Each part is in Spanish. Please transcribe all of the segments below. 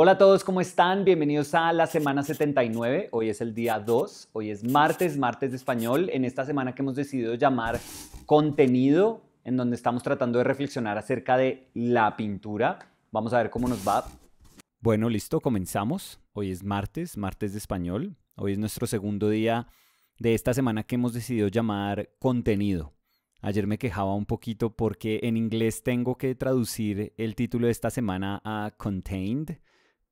Hola a todos, ¿cómo están? Bienvenidos a la semana 79. Hoy es el día 2, hoy es martes, martes de español, en esta semana que hemos decidido llamar contenido, en donde estamos tratando de reflexionar acerca de la pintura. Vamos a ver cómo nos va. Bueno, listo, comenzamos. Hoy es martes, martes de español. Hoy es nuestro segundo día de esta semana que hemos decidido llamar contenido. Ayer me quejaba un poquito porque en inglés tengo que traducir el título de esta semana a contained,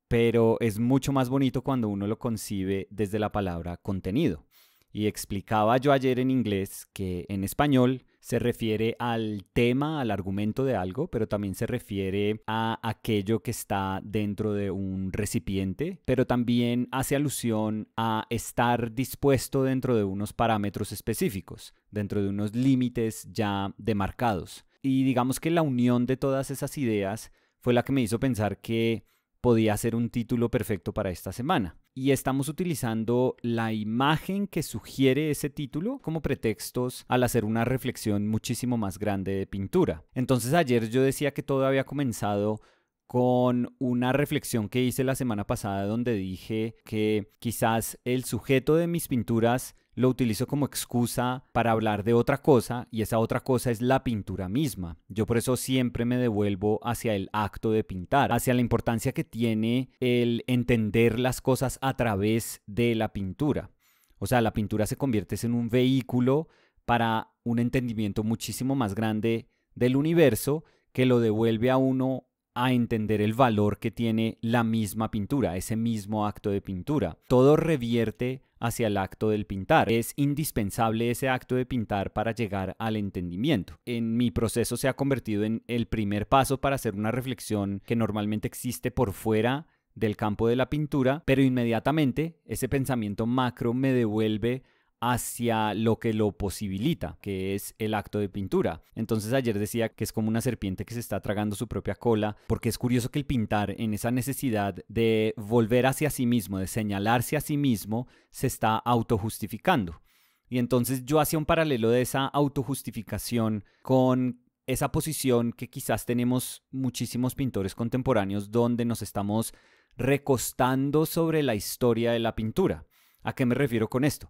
pero es mucho más bonito cuando uno lo concibe desde la palabra contenido. Y explicaba yo ayer en inglés que en español se refiere al tema, al argumento de algo, pero también se refiere a aquello que está dentro de un recipiente, pero también hace alusión a estar dispuesto dentro de unos parámetros específicos, dentro de unos límites ya demarcados. Y digamos que la unión de todas esas ideas fue la que me hizo pensar que podía ser un título perfecto para esta semana. Y estamos utilizando la imagen que sugiere ese título como pretextos al hacer una reflexión muchísimo más grande de pintura. Entonces ayer yo decía que todo había comenzado con una reflexión que hice la semana pasada donde dije que quizás el sujeto de mis pinturas lo utilizo como excusa para hablar de otra cosa y esa otra cosa es la pintura misma. Yo por eso siempre me devuelvo hacia el acto de pintar, hacia la importancia que tiene el entender las cosas a través de la pintura. O sea, la pintura se convierte en un vehículo para un entendimiento muchísimo más grande del universo que lo devuelve a uno a entender el valor que tiene la misma pintura, ese mismo acto de pintura. Todo revierte hacia el acto del pintar. Es indispensable ese acto de pintar para llegar al entendimiento. En mi proceso se ha convertido en el primer paso para hacer una reflexión que normalmente existe por fuera del campo de la pintura, pero inmediatamente ese pensamiento macro me devuelve hacia lo que lo posibilita, que es el acto de pintura. Entonces ayer decía que es como una serpiente que se está tragando su propia cola, porque es curioso que el pintar en esa necesidad de volver hacia sí mismo, de señalarse a sí mismo, se está autojustificando. Y entonces yo hacía un paralelo de esa autojustificación con esa posición que quizás tenemos muchísimos pintores contemporáneos donde nos estamos recostando sobre la historia de la pintura. ¿A qué me refiero con esto?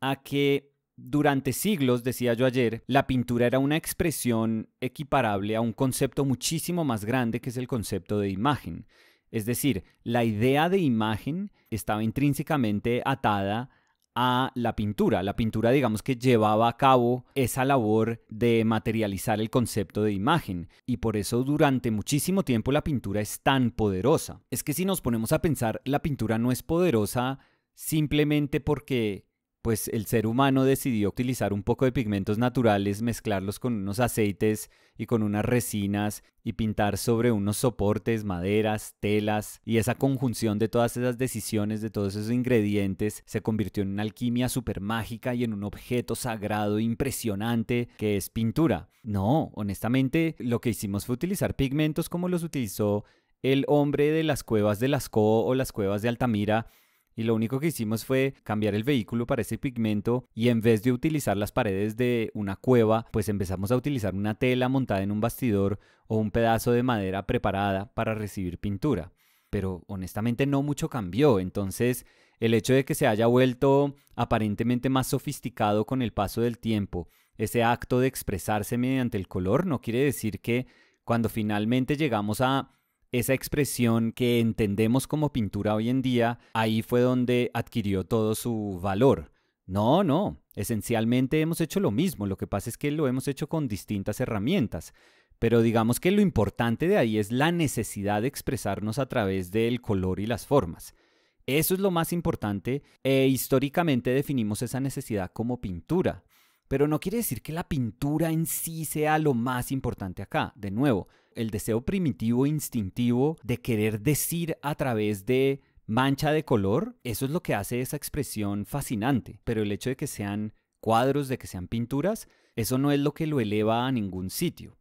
a que durante siglos, decía yo ayer, la pintura era una expresión equiparable a un concepto muchísimo más grande que es el concepto de imagen. Es decir, la idea de imagen estaba intrínsecamente atada a la pintura. La pintura, digamos que llevaba a cabo esa labor de materializar el concepto de imagen. Y por eso durante muchísimo tiempo la pintura es tan poderosa. Es que si nos ponemos a pensar, la pintura no es poderosa simplemente porque pues el ser humano decidió utilizar un poco de pigmentos naturales, mezclarlos con unos aceites y con unas resinas y pintar sobre unos soportes, maderas, telas y esa conjunción de todas esas decisiones, de todos esos ingredientes, se convirtió en una alquimia súper mágica y en un objeto sagrado impresionante que es pintura. No, honestamente lo que hicimos fue utilizar pigmentos como los utilizó el hombre de las cuevas de Lascaux o las cuevas de Altamira y lo único que hicimos fue cambiar el vehículo para ese pigmento y en vez de utilizar las paredes de una cueva, pues empezamos a utilizar una tela montada en un bastidor o un pedazo de madera preparada para recibir pintura. Pero honestamente no mucho cambió, entonces el hecho de que se haya vuelto aparentemente más sofisticado con el paso del tiempo, ese acto de expresarse mediante el color, no quiere decir que cuando finalmente llegamos a esa expresión que entendemos como pintura hoy en día, ahí fue donde adquirió todo su valor. No, no, esencialmente hemos hecho lo mismo, lo que pasa es que lo hemos hecho con distintas herramientas, pero digamos que lo importante de ahí es la necesidad de expresarnos a través del color y las formas. Eso es lo más importante e históricamente definimos esa necesidad como pintura, pero no quiere decir que la pintura en sí sea lo más importante acá, de nuevo, el deseo primitivo, instintivo de querer decir a través de mancha de color, eso es lo que hace esa expresión fascinante. Pero el hecho de que sean cuadros, de que sean pinturas, eso no es lo que lo eleva a ningún sitio.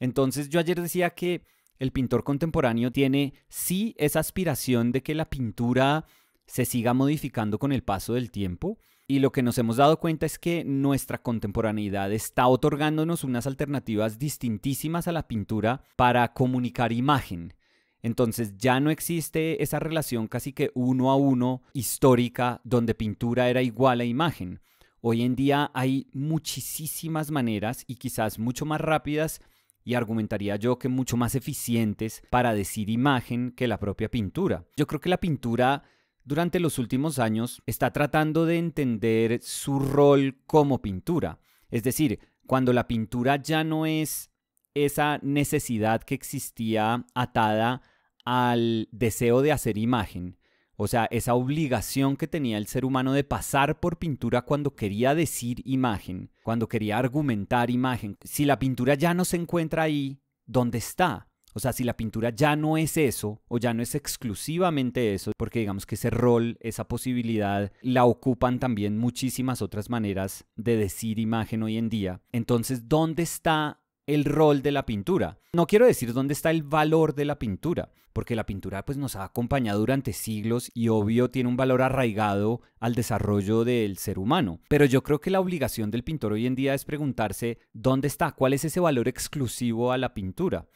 Entonces yo ayer decía que el pintor contemporáneo tiene sí esa aspiración de que la pintura se siga modificando con el paso del tiempo, y lo que nos hemos dado cuenta es que nuestra contemporaneidad está otorgándonos unas alternativas distintísimas a la pintura para comunicar imagen. Entonces ya no existe esa relación casi que uno a uno histórica donde pintura era igual a imagen. Hoy en día hay muchísimas maneras y quizás mucho más rápidas y argumentaría yo que mucho más eficientes para decir imagen que la propia pintura. Yo creo que la pintura durante los últimos años está tratando de entender su rol como pintura. Es decir, cuando la pintura ya no es esa necesidad que existía atada al deseo de hacer imagen, o sea, esa obligación que tenía el ser humano de pasar por pintura cuando quería decir imagen, cuando quería argumentar imagen. Si la pintura ya no se encuentra ahí, ¿dónde está? O sea, si la pintura ya no es eso o ya no es exclusivamente eso, porque digamos que ese rol, esa posibilidad, la ocupan también muchísimas otras maneras de decir imagen hoy en día, entonces, ¿dónde está el rol de la pintura. No quiero decir dónde está el valor de la pintura, porque la pintura pues nos ha acompañado durante siglos y obvio tiene un valor arraigado al desarrollo del ser humano, pero yo creo que la obligación del pintor hoy en día es preguntarse dónde está, cuál es ese valor exclusivo a la pintura.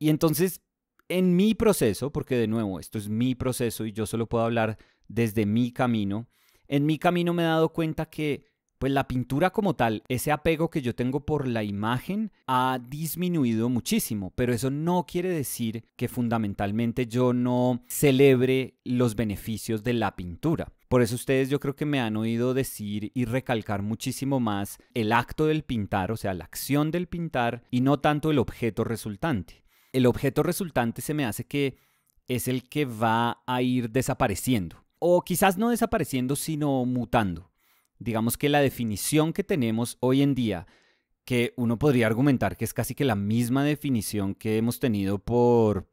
Y entonces, en mi proceso, porque de nuevo, esto es mi proceso y yo solo puedo hablar desde mi camino, en mi camino me he dado cuenta que pues la pintura como tal, ese apego que yo tengo por la imagen ha disminuido muchísimo, pero eso no quiere decir que fundamentalmente yo no celebre los beneficios de la pintura. Por eso ustedes yo creo que me han oído decir y recalcar muchísimo más el acto del pintar, o sea, la acción del pintar y no tanto el objeto resultante el objeto resultante se me hace que es el que va a ir desapareciendo. O quizás no desapareciendo, sino mutando. Digamos que la definición que tenemos hoy en día, que uno podría argumentar que es casi que la misma definición que hemos tenido por,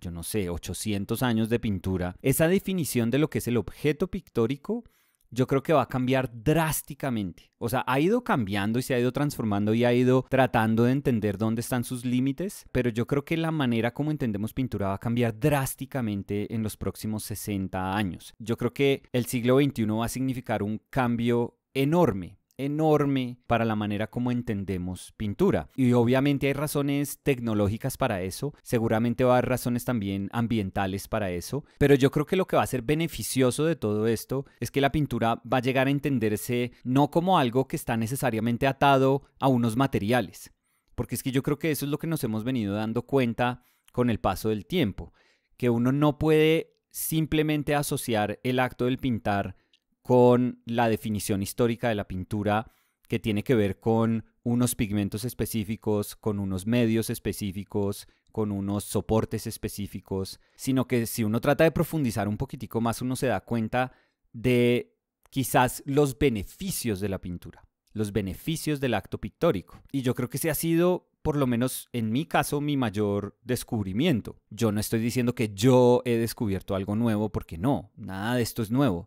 yo no sé, 800 años de pintura, esa definición de lo que es el objeto pictórico yo creo que va a cambiar drásticamente. O sea, ha ido cambiando y se ha ido transformando y ha ido tratando de entender dónde están sus límites, pero yo creo que la manera como entendemos pintura va a cambiar drásticamente en los próximos 60 años. Yo creo que el siglo XXI va a significar un cambio enorme enorme para la manera como entendemos pintura. Y obviamente hay razones tecnológicas para eso, seguramente va a haber razones también ambientales para eso, pero yo creo que lo que va a ser beneficioso de todo esto es que la pintura va a llegar a entenderse no como algo que está necesariamente atado a unos materiales, porque es que yo creo que eso es lo que nos hemos venido dando cuenta con el paso del tiempo, que uno no puede simplemente asociar el acto del pintar con la definición histórica de la pintura que tiene que ver con unos pigmentos específicos, con unos medios específicos, con unos soportes específicos, sino que si uno trata de profundizar un poquitico más, uno se da cuenta de quizás los beneficios de la pintura, los beneficios del acto pictórico. Y yo creo que ese ha sido, por lo menos en mi caso, mi mayor descubrimiento. Yo no estoy diciendo que yo he descubierto algo nuevo, porque no, nada de esto es nuevo,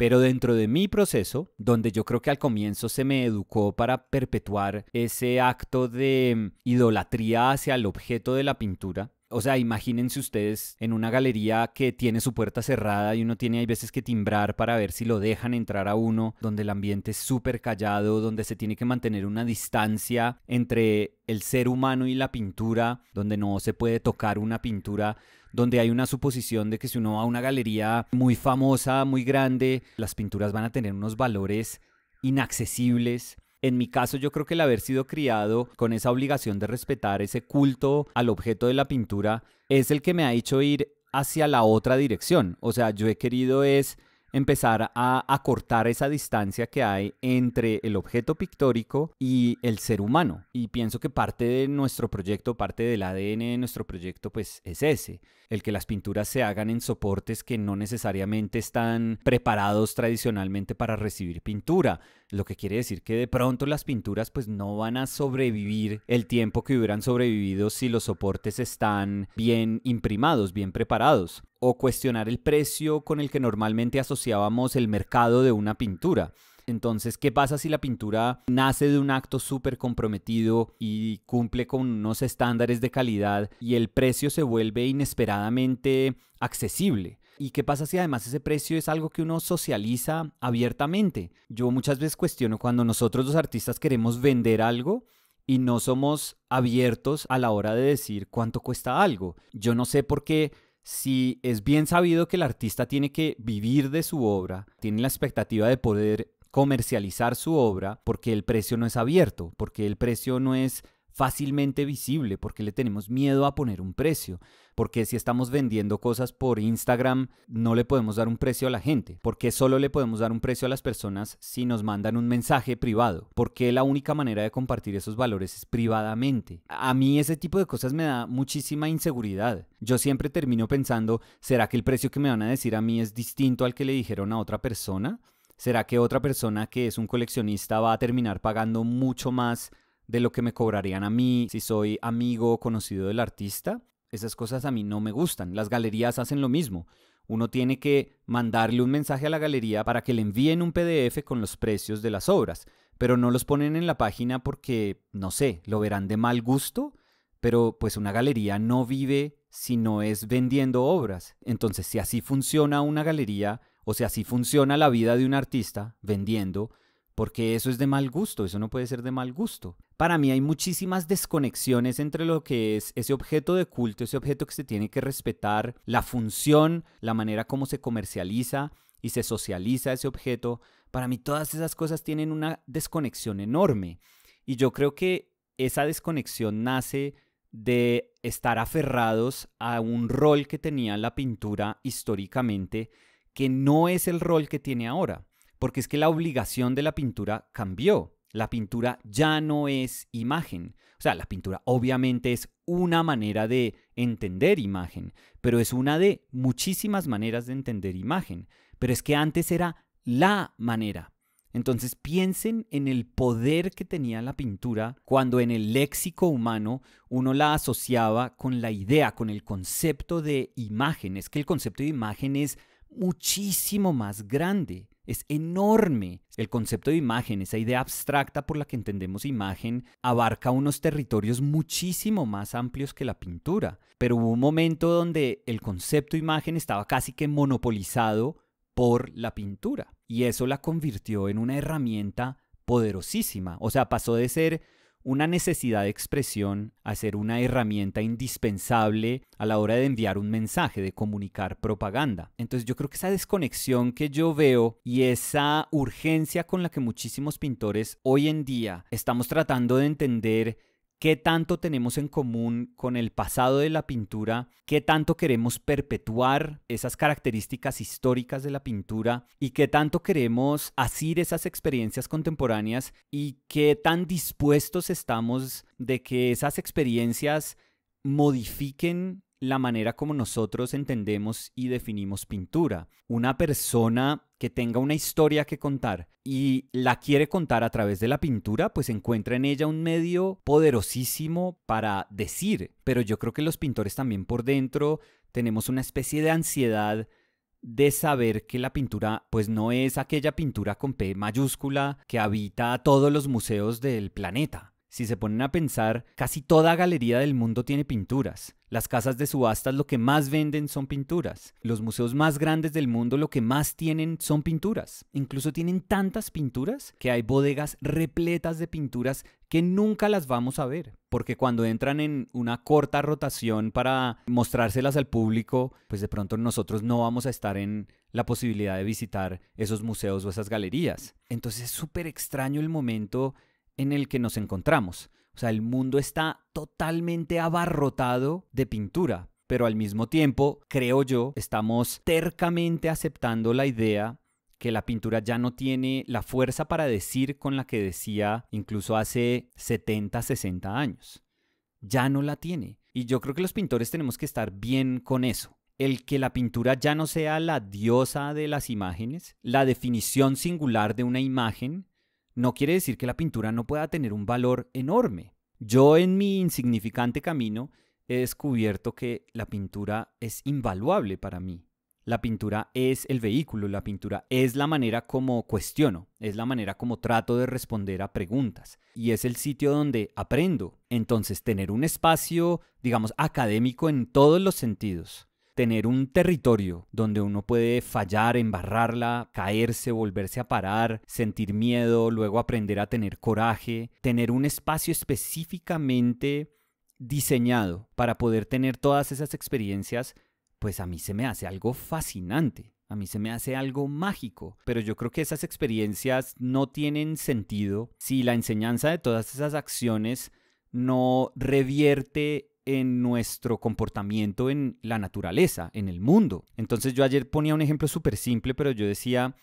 pero dentro de mi proceso, donde yo creo que al comienzo se me educó para perpetuar ese acto de idolatría hacia el objeto de la pintura, o sea, imagínense ustedes en una galería que tiene su puerta cerrada y uno tiene hay veces que timbrar para ver si lo dejan entrar a uno, donde el ambiente es súper callado, donde se tiene que mantener una distancia entre el ser humano y la pintura, donde no se puede tocar una pintura, donde hay una suposición de que si uno va a una galería muy famosa, muy grande, las pinturas van a tener unos valores inaccesibles en mi caso yo creo que el haber sido criado con esa obligación de respetar ese culto al objeto de la pintura es el que me ha hecho ir hacia la otra dirección. O sea, yo he querido es empezar a acortar esa distancia que hay entre el objeto pictórico y el ser humano. Y pienso que parte de nuestro proyecto, parte del ADN de nuestro proyecto, pues es ese, el que las pinturas se hagan en soportes que no necesariamente están preparados tradicionalmente para recibir pintura, lo que quiere decir que de pronto las pinturas pues no van a sobrevivir el tiempo que hubieran sobrevivido si los soportes están bien imprimados, bien preparados o cuestionar el precio con el que normalmente asociábamos el mercado de una pintura. Entonces, ¿qué pasa si la pintura nace de un acto súper comprometido y cumple con unos estándares de calidad y el precio se vuelve inesperadamente accesible? ¿Y qué pasa si además ese precio es algo que uno socializa abiertamente? Yo muchas veces cuestiono cuando nosotros los artistas queremos vender algo y no somos abiertos a la hora de decir cuánto cuesta algo. Yo no sé por qué si es bien sabido que el artista tiene que vivir de su obra, tiene la expectativa de poder comercializar su obra porque el precio no es abierto, porque el precio no es fácilmente visible, porque le tenemos miedo a poner un precio, porque si estamos vendiendo cosas por Instagram no le podemos dar un precio a la gente, porque solo le podemos dar un precio a las personas si nos mandan un mensaje privado, porque la única manera de compartir esos valores es privadamente. A mí ese tipo de cosas me da muchísima inseguridad. Yo siempre termino pensando, ¿será que el precio que me van a decir a mí es distinto al que le dijeron a otra persona? ¿Será que otra persona que es un coleccionista va a terminar pagando mucho más de lo que me cobrarían a mí si soy amigo o conocido del artista. Esas cosas a mí no me gustan. Las galerías hacen lo mismo. Uno tiene que mandarle un mensaje a la galería para que le envíen un PDF con los precios de las obras, pero no los ponen en la página porque, no sé, lo verán de mal gusto, pero pues una galería no vive si no es vendiendo obras. Entonces, si así funciona una galería o si así funciona la vida de un artista vendiendo, porque eso es de mal gusto, eso no puede ser de mal gusto para mí hay muchísimas desconexiones entre lo que es ese objeto de culto, ese objeto que se tiene que respetar, la función, la manera como se comercializa y se socializa ese objeto. Para mí todas esas cosas tienen una desconexión enorme. Y yo creo que esa desconexión nace de estar aferrados a un rol que tenía la pintura históricamente, que no es el rol que tiene ahora, porque es que la obligación de la pintura cambió. La pintura ya no es imagen. O sea, la pintura obviamente es una manera de entender imagen, pero es una de muchísimas maneras de entender imagen. Pero es que antes era la manera. Entonces piensen en el poder que tenía la pintura cuando en el léxico humano uno la asociaba con la idea, con el concepto de imagen. Es que el concepto de imagen es muchísimo más grande. Es enorme. El concepto de imagen, esa idea abstracta por la que entendemos imagen, abarca unos territorios muchísimo más amplios que la pintura. Pero hubo un momento donde el concepto imagen estaba casi que monopolizado por la pintura. Y eso la convirtió en una herramienta poderosísima. O sea, pasó de ser una necesidad de expresión a ser una herramienta indispensable a la hora de enviar un mensaje, de comunicar propaganda. Entonces yo creo que esa desconexión que yo veo y esa urgencia con la que muchísimos pintores hoy en día estamos tratando de entender qué tanto tenemos en común con el pasado de la pintura, qué tanto queremos perpetuar esas características históricas de la pintura y qué tanto queremos asir esas experiencias contemporáneas y qué tan dispuestos estamos de que esas experiencias modifiquen la manera como nosotros entendemos y definimos pintura. Una persona que tenga una historia que contar y la quiere contar a través de la pintura, pues encuentra en ella un medio poderosísimo para decir. Pero yo creo que los pintores también por dentro tenemos una especie de ansiedad de saber que la pintura pues no es aquella pintura con P mayúscula que habita todos los museos del planeta. Si se ponen a pensar, casi toda galería del mundo tiene pinturas. Las casas de subastas lo que más venden son pinturas. Los museos más grandes del mundo lo que más tienen son pinturas. Incluso tienen tantas pinturas que hay bodegas repletas de pinturas que nunca las vamos a ver. Porque cuando entran en una corta rotación para mostrárselas al público, pues de pronto nosotros no vamos a estar en la posibilidad de visitar esos museos o esas galerías. Entonces es súper extraño el momento en el que nos encontramos. O sea, el mundo está totalmente abarrotado de pintura, pero al mismo tiempo, creo yo, estamos tercamente aceptando la idea que la pintura ya no tiene la fuerza para decir con la que decía incluso hace 70, 60 años. Ya no la tiene. Y yo creo que los pintores tenemos que estar bien con eso. El que la pintura ya no sea la diosa de las imágenes, la definición singular de una imagen, no quiere decir que la pintura no pueda tener un valor enorme. Yo en mi insignificante camino he descubierto que la pintura es invaluable para mí. La pintura es el vehículo, la pintura es la manera como cuestiono, es la manera como trato de responder a preguntas y es el sitio donde aprendo. Entonces, tener un espacio, digamos, académico en todos los sentidos tener un territorio donde uno puede fallar, embarrarla, caerse, volverse a parar, sentir miedo, luego aprender a tener coraje, tener un espacio específicamente diseñado para poder tener todas esas experiencias, pues a mí se me hace algo fascinante. A mí se me hace algo mágico, pero yo creo que esas experiencias no tienen sentido si la enseñanza de todas esas acciones no revierte en nuestro comportamiento en la naturaleza, en el mundo. Entonces yo ayer ponía un ejemplo súper simple, pero yo decía,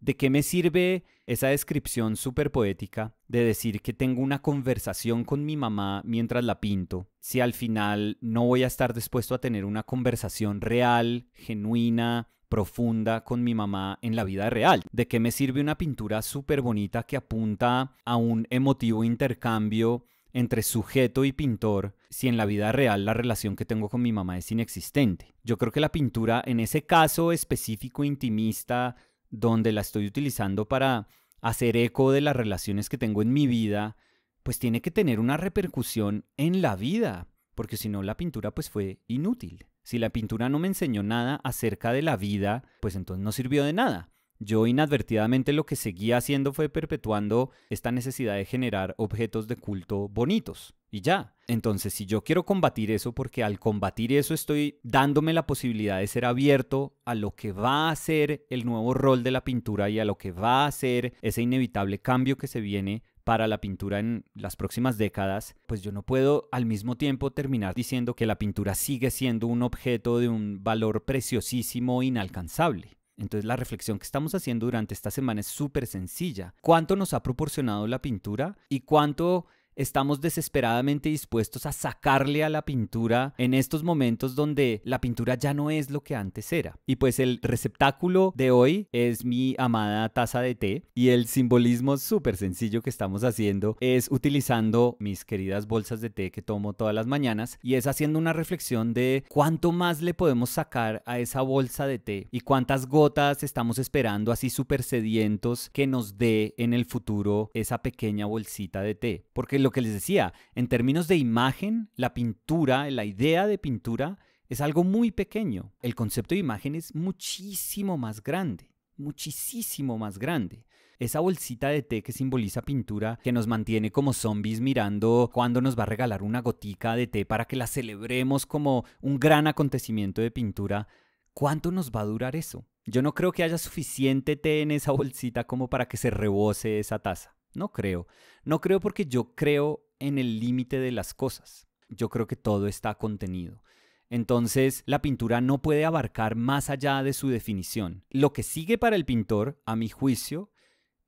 ¿de qué me sirve esa descripción súper poética de decir que tengo una conversación con mi mamá mientras la pinto, si al final no voy a estar dispuesto a tener una conversación real, genuina, profunda con mi mamá en la vida real. ¿De qué me sirve una pintura súper bonita que apunta a un emotivo intercambio entre sujeto y pintor si en la vida real la relación que tengo con mi mamá es inexistente. Yo creo que la pintura, en ese caso específico intimista, donde la estoy utilizando para hacer eco de las relaciones que tengo en mi vida, pues tiene que tener una repercusión en la vida, porque si no la pintura pues fue inútil. Si la pintura no me enseñó nada acerca de la vida, pues entonces no sirvió de nada. Yo inadvertidamente lo que seguía haciendo fue perpetuando esta necesidad de generar objetos de culto bonitos. Y ya. Entonces, si yo quiero combatir eso, porque al combatir eso estoy dándome la posibilidad de ser abierto a lo que va a ser el nuevo rol de la pintura y a lo que va a ser ese inevitable cambio que se viene para la pintura en las próximas décadas, pues yo no puedo al mismo tiempo terminar diciendo que la pintura sigue siendo un objeto de un valor preciosísimo inalcanzable. Entonces la reflexión que estamos haciendo durante esta semana es súper sencilla. ¿Cuánto nos ha proporcionado la pintura y cuánto estamos desesperadamente dispuestos a sacarle a la pintura en estos momentos donde la pintura ya no es lo que antes era. Y pues el receptáculo de hoy es mi amada taza de té y el simbolismo súper sencillo que estamos haciendo es utilizando mis queridas bolsas de té que tomo todas las mañanas y es haciendo una reflexión de cuánto más le podemos sacar a esa bolsa de té y cuántas gotas estamos esperando así súper sedientos que nos dé en el futuro esa pequeña bolsita de té. Porque lo que les decía, en términos de imagen, la pintura, la idea de pintura es algo muy pequeño. El concepto de imagen es muchísimo más grande, muchísimo más grande. Esa bolsita de té que simboliza pintura, que nos mantiene como zombies mirando cuándo nos va a regalar una gotica de té para que la celebremos como un gran acontecimiento de pintura, ¿cuánto nos va a durar eso? Yo no creo que haya suficiente té en esa bolsita como para que se rebose esa taza. No creo. No creo porque yo creo en el límite de las cosas. Yo creo que todo está contenido. Entonces, la pintura no puede abarcar más allá de su definición. Lo que sigue para el pintor, a mi juicio,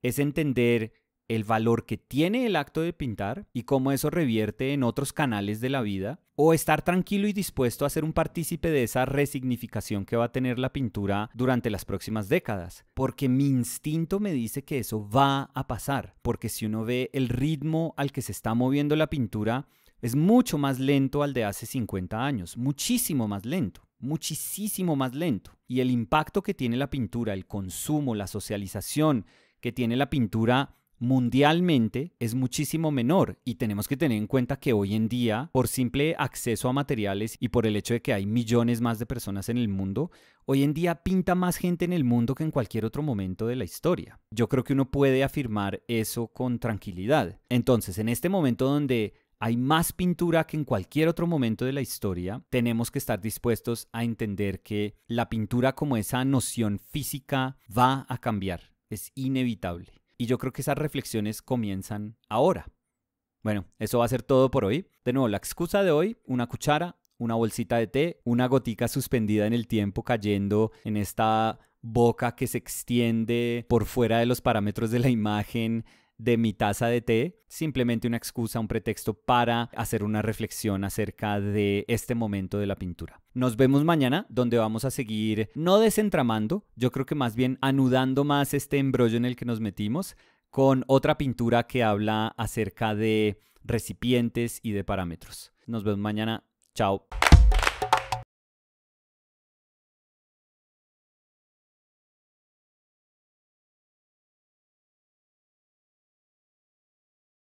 es entender el valor que tiene el acto de pintar y cómo eso revierte en otros canales de la vida, o estar tranquilo y dispuesto a ser un partícipe de esa resignificación que va a tener la pintura durante las próximas décadas, porque mi instinto me dice que eso va a pasar, porque si uno ve el ritmo al que se está moviendo la pintura, es mucho más lento al de hace 50 años, muchísimo más lento muchísimo más lento y el impacto que tiene la pintura, el consumo, la socialización que tiene la pintura mundialmente es muchísimo menor y tenemos que tener en cuenta que hoy en día, por simple acceso a materiales y por el hecho de que hay millones más de personas en el mundo, hoy en día pinta más gente en el mundo que en cualquier otro momento de la historia. Yo creo que uno puede afirmar eso con tranquilidad. Entonces, en este momento donde hay más pintura que en cualquier otro momento de la historia, tenemos que estar dispuestos a entender que la pintura como esa noción física va a cambiar. Es inevitable. Y yo creo que esas reflexiones comienzan ahora. Bueno, eso va a ser todo por hoy. De nuevo, la excusa de hoy, una cuchara, una bolsita de té, una gotica suspendida en el tiempo cayendo en esta boca que se extiende por fuera de los parámetros de la imagen de mi taza de té, simplemente una excusa, un pretexto para hacer una reflexión acerca de este momento de la pintura. Nos vemos mañana donde vamos a seguir no desentramando, yo creo que más bien anudando más este embrollo en el que nos metimos con otra pintura que habla acerca de recipientes y de parámetros. Nos vemos mañana. Chao.